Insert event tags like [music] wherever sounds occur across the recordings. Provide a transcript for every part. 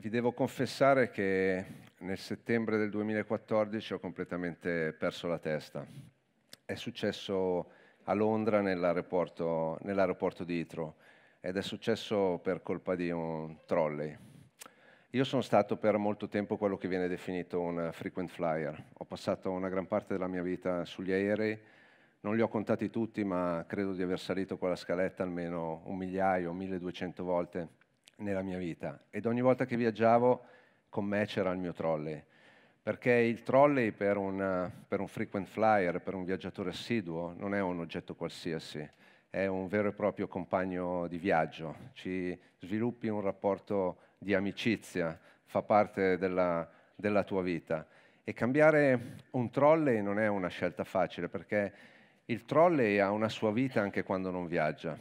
Vi devo confessare che nel settembre del 2014 ho completamente perso la testa. È successo a Londra nell'aeroporto, nell'aeroporto di Heathrow ed è successo per colpa di un trolley. Io sono stato per molto tempo quello che viene definito un frequent flyer. Ho passato una gran parte della mia vita sugli aerei, non li ho contati tutti, ma credo di aver salito quella scaletta almeno un migliaio, 1200 volte nella mia vita ed ogni volta che viaggiavo con me c'era il mio trolley, perché il trolley per un, per un frequent flyer, per un viaggiatore assiduo, non è un oggetto qualsiasi, è un vero e proprio compagno di viaggio, ci sviluppi un rapporto di amicizia, fa parte della, della tua vita. E cambiare un trolley non è una scelta facile perché il trolley ha una sua vita anche quando non viaggia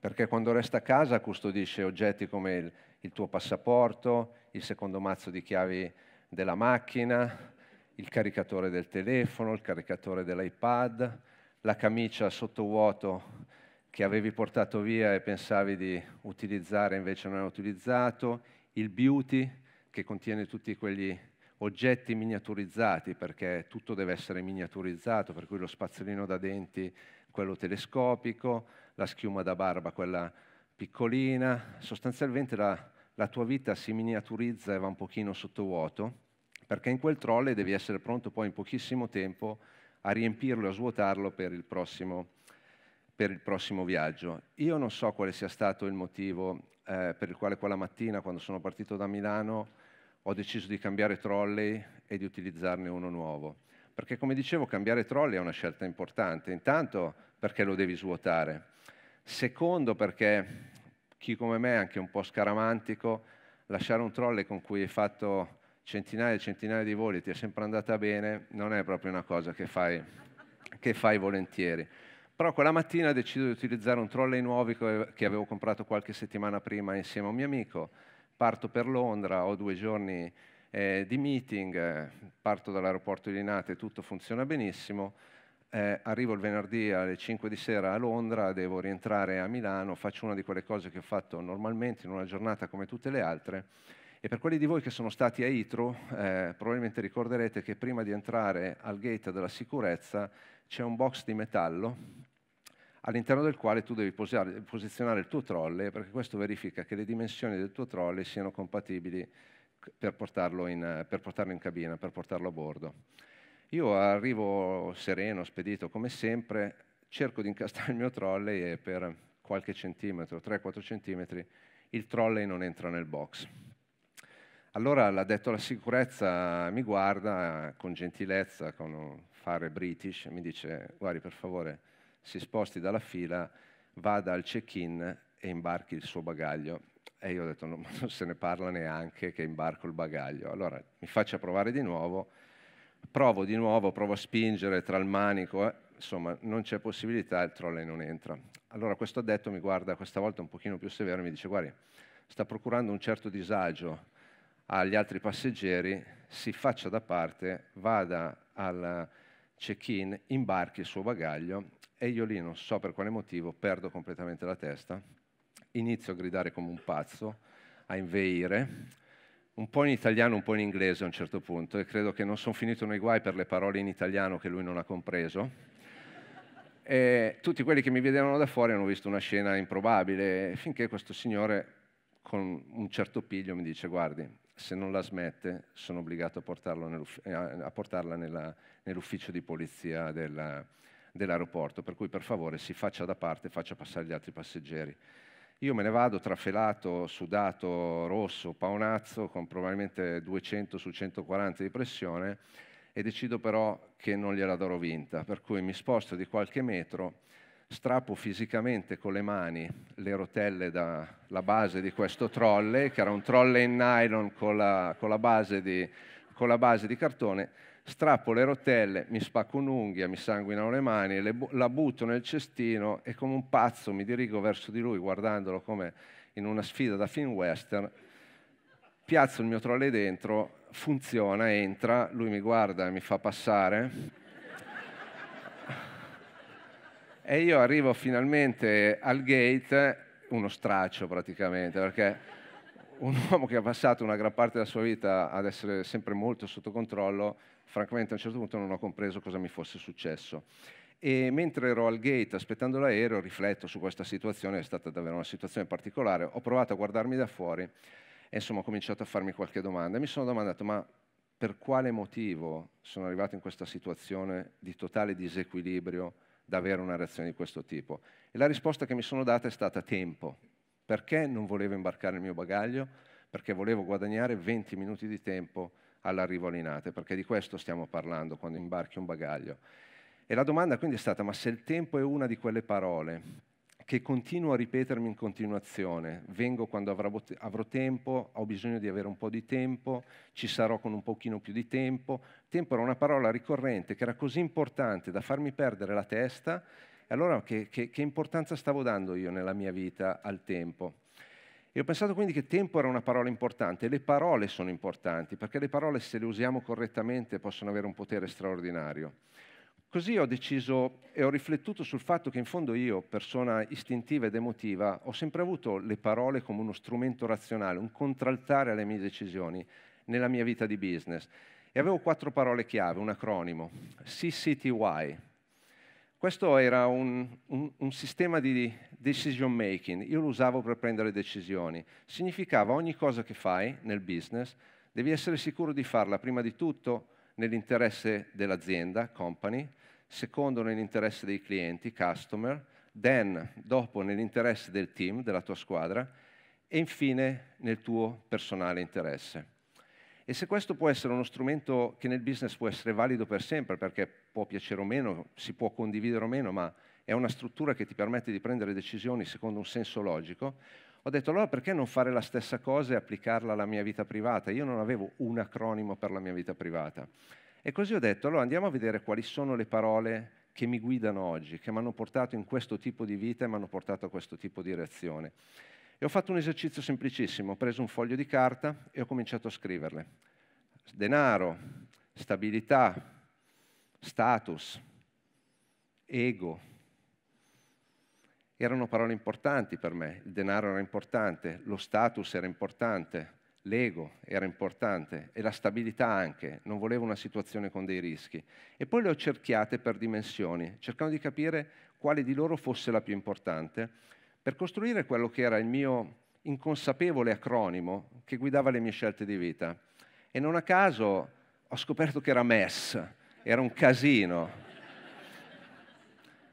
perché quando resta a casa custodisce oggetti come il, il tuo passaporto, il secondo mazzo di chiavi della macchina, il caricatore del telefono, il caricatore dell'iPad, la camicia sottovuoto che avevi portato via e pensavi di utilizzare invece non hai utilizzato, il beauty che contiene tutti quegli oggetti miniaturizzati perché tutto deve essere miniaturizzato, per cui lo spazzolino da denti, quello telescopico, la schiuma da barba, quella piccolina, sostanzialmente la, la tua vita si miniaturizza e va un pochino sottovuoto, perché in quel trolley devi essere pronto poi in pochissimo tempo a riempirlo e a svuotarlo per il, prossimo, per il prossimo, viaggio. Io non so quale sia stato il motivo eh, per il quale quella mattina, quando sono partito da Milano, ho deciso di cambiare trolley e di utilizzarne uno nuovo. Perché come dicevo, cambiare trolley è una scelta importante, intanto perché lo devi svuotare Secondo perché chi come me è anche un po' scaramantico, lasciare un trolley con cui hai fatto centinaia e centinaia di voli e ti è sempre andata bene, non è proprio una cosa che fai, che fai volentieri. Però quella mattina decido di utilizzare un trolley nuovo che avevo comprato qualche settimana prima insieme a un mio amico. Parto per Londra, ho due giorni eh, di meeting, eh, parto dall'aeroporto di Linate, tutto funziona benissimo eh, arrivo il venerdì alle 5 di sera a Londra, devo rientrare a Milano, faccio una di quelle cose che ho fatto normalmente in una giornata come tutte le altre. E per quelli di voi che sono stati a Itro, eh, probabilmente ricorderete che prima di entrare al gate della sicurezza c'è un box di metallo all'interno del quale tu devi posare, posizionare il tuo trolley, perché questo verifica che le dimensioni del tuo trolley siano compatibili per portarlo in, per portarlo in cabina, per portarlo a bordo. Io arrivo sereno, spedito come sempre, cerco di incastrare il mio trolley e per qualche centimetro, 3-4 centimetri, il trolley non entra nel box. Allora l'ha detto la sicurezza, mi guarda con gentilezza, con fare british, mi dice guardi per favore si sposti dalla fila, vada al check-in e imbarchi il suo bagaglio. E io ho detto [laughs] non se ne parla neanche che imbarco il bagaglio. Allora mi faccia provare di nuovo provo di nuovo, provo a spingere tra il manico, eh, insomma non c'è possibilità, il trolley non entra. Allora questo addetto mi guarda questa volta un pochino più severo e mi dice guardi, sta procurando un certo disagio agli altri passeggeri, si faccia da parte, vada al check-in, imbarchi il suo bagaglio e io lì non so per quale motivo perdo completamente la testa, inizio a gridare come un pazzo, a inveire, un po' in italiano, un po' in inglese a un certo punto e credo che non sono finito nei guai per le parole in italiano che lui non ha compreso. E tutti quelli che mi vedevano da fuori hanno visto una scena improbabile finché questo signore con un certo piglio mi dice guardi, se non la smette sono obbligato a, eh, a portarla nella, nell'ufficio di polizia della, dell'aeroporto, per cui per favore si faccia da parte faccia passare gli altri passeggeri. Io me ne vado trafelato, sudato, rosso, paonazzo, con probabilmente 200 su 140 di pressione e decido però che non gliela darò vinta, per cui mi sposto di qualche metro, strappo fisicamente con le mani le rotelle dalla base di questo trolley, che era un trolley in nylon con la, con la, base, di, con la base di cartone, strappo le rotelle, mi spacco un'unghia, mi sanguinano le mani, le bu la butto nel cestino e come un pazzo mi dirigo verso di lui guardandolo come in una sfida da film western, piazzo il mio trolley dentro, funziona, entra, lui mi guarda e mi fa passare. e io arrivo finalmente al gate, uno straccio praticamente, perché un [laughs] uomo che ha passato una gran parte della sua vita ad essere sempre molto sotto controllo, francamente a un certo punto non ho compreso cosa mi fosse successo. E mentre ero al gate aspettando l'aereo, rifletto su questa situazione, è stata davvero una situazione particolare, ho provato a guardarmi da fuori e insomma ho cominciato a farmi qualche domanda. Mi sono domandato, ma per quale motivo sono arrivato in questa situazione di totale disequilibrio da avere una reazione di questo tipo? E la risposta che mi sono data è stata tempo perché non volevo imbarcare il mio bagaglio? Perché volevo guadagnare 20 minuti di tempo all'arrivo all'inate, perché di questo stiamo parlando quando imbarchi un bagaglio. E la domanda quindi è stata, ma se il tempo è una di quelle parole che continuo a ripetermi in continuazione, vengo quando avrò, avrò, tempo, ho bisogno di avere un po' di tempo, ci sarò con un pochino più di tempo. Tempo era una parola ricorrente che era così importante da farmi perdere la testa e allora che, che, che importanza stavo dando io nella mia vita al tempo? E ho pensato quindi che tempo era una parola importante, le parole sono importanti, perché le parole se le usiamo correttamente possono avere un potere straordinario. Così ho deciso e ho riflettuto sul fatto che in fondo io, persona istintiva ed emotiva, ho sempre avuto le parole come uno strumento razionale, un contraltare alle mie decisioni nella mia vita di business. E avevo quattro parole chiave, un acronimo, CCTY, questo era un, un, un, sistema di decision making, io lo usavo per prendere decisioni. Significava ogni cosa che fai nel business, devi essere sicuro di farla prima di tutto nell'interesse dell'azienda, company, secondo nell'interesse dei clienti, customer, then dopo nell'interesse del team, della tua squadra e infine nel tuo personale interesse. E se questo può essere uno strumento che nel business può essere valido per sempre, perché può piacere o meno, si può condividere o meno, ma è una struttura che ti permette di prendere decisioni secondo un senso logico, ho detto allora perché non fare la stessa cosa e applicarla alla mia vita privata? Io non avevo un acronimo per la mia vita privata. E così ho detto allora andiamo a vedere quali sono le parole che mi guidano oggi, che mi hanno portato in questo tipo di vita e mi hanno portato a questo tipo di reazione. E ho fatto un esercizio semplicissimo, ho preso un foglio di carta e ho cominciato a scriverle. Denaro, stabilità, status, ego. Erano parole importanti per me, il denaro era importante, lo status era importante, l'ego era importante e la stabilità anche, non volevo una situazione con dei rischi. E poi le ho cerchiate per dimensioni, cercando di capire quale di loro fosse la più importante per costruire quello che era il mio inconsapevole acronimo che guidava le mie scelte di vita. E non a caso ho scoperto che era MES, era un casino.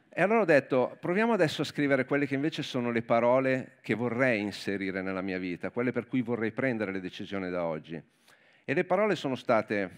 E allora ho detto, proviamo adesso a scrivere quelle che invece sono le parole che vorrei inserire nella mia vita, quelle per cui vorrei prendere le decisioni da oggi. E le parole sono state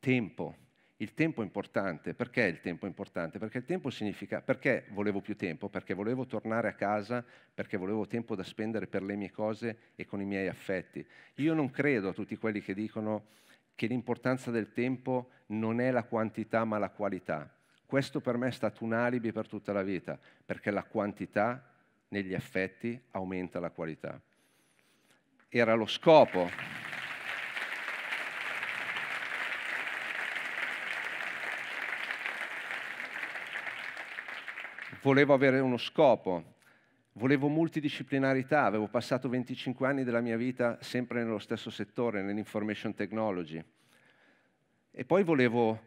tempo, il tempo è importante. Perché il tempo è importante? Perché il tempo significa... Perché volevo più tempo? Perché volevo tornare a casa, perché volevo tempo da spendere per le mie cose e con i miei affetti. Io non credo a tutti quelli che dicono che l'importanza del tempo non è la quantità ma la qualità. Questo per me è stato un alibi per tutta la vita, perché la quantità negli affetti aumenta la qualità. Era lo scopo. volevo avere uno scopo, volevo multidisciplinarità, avevo passato 25 anni della mia vita sempre nello stesso settore, nell'information technology. E poi volevo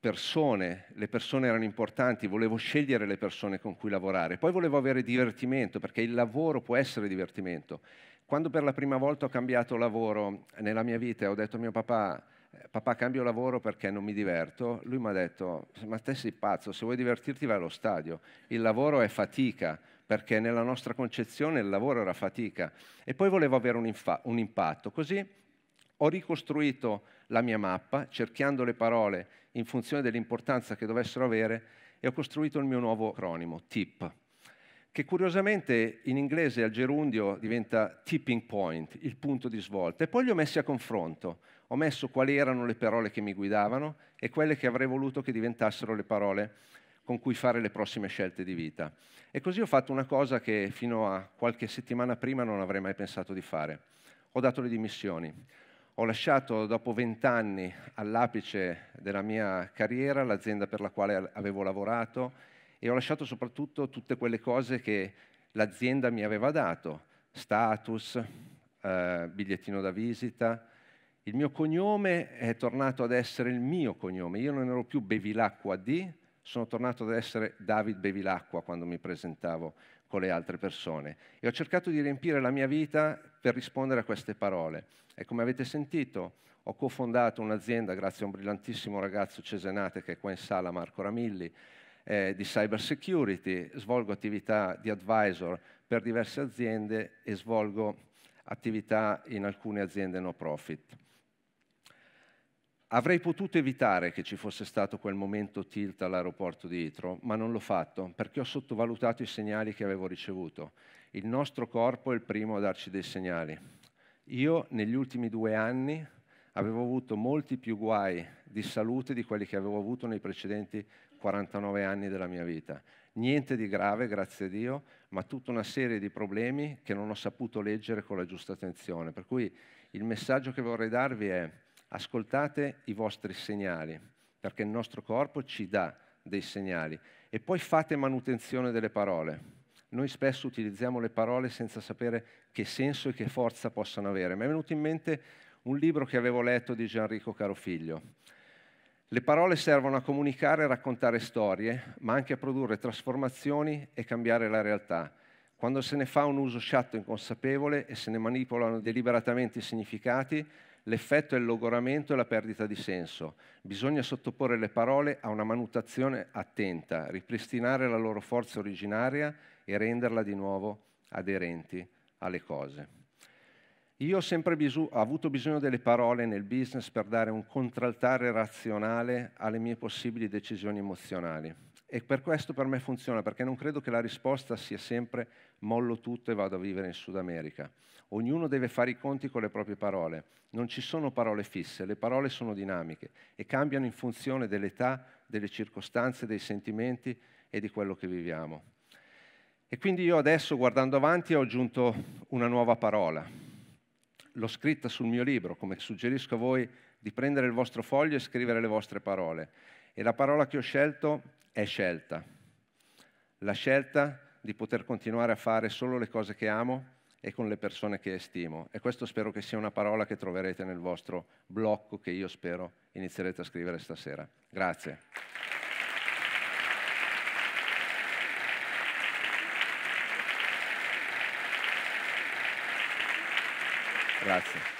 persone, le persone erano importanti, volevo scegliere le persone con cui lavorare. Poi volevo avere divertimento, perché il lavoro può essere divertimento. Quando per la prima volta ho cambiato lavoro nella mia vita e ho detto a mio papà, eh, papà cambio lavoro perché non mi diverto, lui mi ha detto, ma te sei pazzo, se vuoi divertirti vai allo stadio, il lavoro è fatica, perché nella nostra concezione il lavoro era fatica. E poi volevo avere un, infa- un impatto, così ho ricostruito la mia mappa, cerchiando le parole in funzione dell'importanza che dovessero avere, e ho costruito il mio nuovo acronimo, TIP, che curiosamente in inglese al gerundio diventa tipping point, il punto di svolta. E poi li ho messi a confronto, ho messo quali erano le parole che mi guidavano e quelle che avrei voluto che diventassero le parole con cui fare le prossime scelte di vita. E così ho fatto una cosa che fino a qualche settimana prima non avrei mai pensato di fare. Ho dato le dimissioni. Ho lasciato dopo vent'anni all'apice della mia carriera l'azienda per la quale avevo lavorato e ho lasciato soprattutto tutte quelle cose che l'azienda mi aveva dato, status, eh, bigliettino da visita. Il mio cognome è tornato ad essere il mio cognome, io non ero più Bevilacqua D, sono tornato ad essere David Bevilacqua quando mi presentavo con le altre persone e ho cercato di riempire la mia vita per rispondere a queste parole. E come avete sentito, ho cofondato un'azienda grazie a un brillantissimo ragazzo cesenate che è qua in sala, Marco Ramilli, eh, di cyber security, svolgo attività di advisor per diverse aziende e svolgo attività in alcune aziende no profit. Avrei potuto evitare che ci fosse stato quel momento tilt all'aeroporto di Itro, ma non l'ho fatto perché ho sottovalutato i segnali che avevo ricevuto. Il nostro corpo è il primo a darci dei segnali. Io negli ultimi due anni avevo avuto molti più guai di salute di quelli che avevo avuto nei precedenti 49 anni della mia vita. Niente di grave, grazie a Dio, ma tutta una serie di problemi che non ho saputo leggere con la giusta attenzione. Per cui il messaggio che vorrei darvi è ascoltate i vostri segnali, perché il nostro corpo ci dà dei segnali e poi fate manutenzione delle parole. Noi spesso utilizziamo le parole senza sapere che senso e che forza possano avere. Mi è venuto in mente un libro che avevo letto di Gianrico Carofiglio. Le parole servono a comunicare e raccontare storie, ma anche a produrre trasformazioni e cambiare la realtà. Quando se ne fa un uso sciatto inconsapevole e se ne manipolano deliberatamente i significati, l'effetto è il logoramento e la perdita di senso. Bisogna sottoporre le parole a una manutazione attenta, ripristinare la loro forza originaria e renderla di nuovo aderenti alle cose. Io ho sempre bisog ho avuto bisogno delle parole nel business per dare un contraltare razionale alle mie possibili decisioni emozionali. E per questo per me funziona, perché non credo che la risposta sia sempre mollo tutto e vado a vivere in Sud America. Ognuno deve fare i conti con le proprie parole. Non ci sono parole fisse, le parole sono dinamiche e cambiano in funzione dell'età, delle circostanze, dei sentimenti e di quello che viviamo. E quindi io adesso, guardando avanti, ho aggiunto una nuova parola, l'ho scritta sul mio libro, come suggerisco a voi di prendere il vostro foglio e scrivere le vostre parole. E la parola che ho scelto è scelta. La scelta di poter continuare a fare solo le cose che amo e con le persone che estimo. E questo spero che sia una parola che troverete nel vostro blocco che io spero inizierete a scrivere stasera. Grazie. Grazie.